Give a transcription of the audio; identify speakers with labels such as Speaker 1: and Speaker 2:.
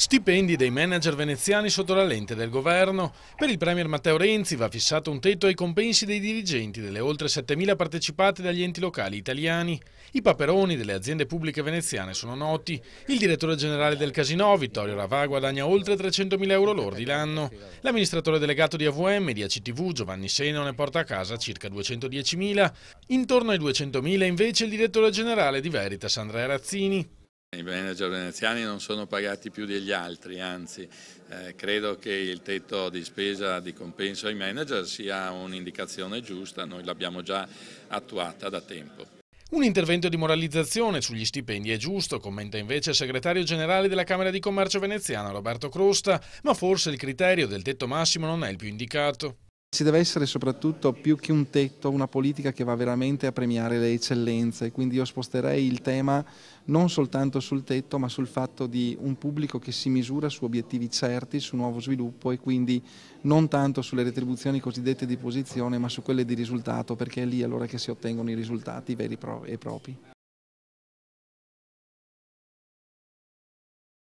Speaker 1: Stipendi dei manager veneziani sotto la lente del governo. Per il Premier Matteo Renzi va fissato un tetto ai compensi dei dirigenti delle oltre 7.000 partecipate dagli enti locali italiani. I paperoni delle aziende pubbliche veneziane sono noti. Il direttore generale del casino, Vittorio Ravà, guadagna oltre 300.000 euro lordi l'anno. L'amministratore delegato di AVM e di ACTV, Giovanni Seno, ne porta a casa circa 210.000. Intorno ai 200.000 invece il direttore
Speaker 2: generale di Veritas, Andrea Razzini. I manager veneziani non sono pagati più degli altri, anzi eh, credo che il tetto di spesa di compenso ai manager sia un'indicazione giusta, noi l'abbiamo già attuata da tempo.
Speaker 1: Un intervento di moralizzazione sugli stipendi è giusto, commenta invece il segretario generale della Camera di Commercio veneziana Roberto Crosta, ma forse il criterio del tetto massimo non è il più indicato.
Speaker 3: Ci deve essere soprattutto più che un tetto una politica che va veramente a premiare le eccellenze, quindi io sposterei il tema non soltanto sul tetto ma sul fatto di un pubblico che si misura su obiettivi certi, su nuovo sviluppo e quindi non tanto sulle retribuzioni cosiddette di posizione ma su quelle di risultato perché è lì allora che si ottengono i risultati veri e propri.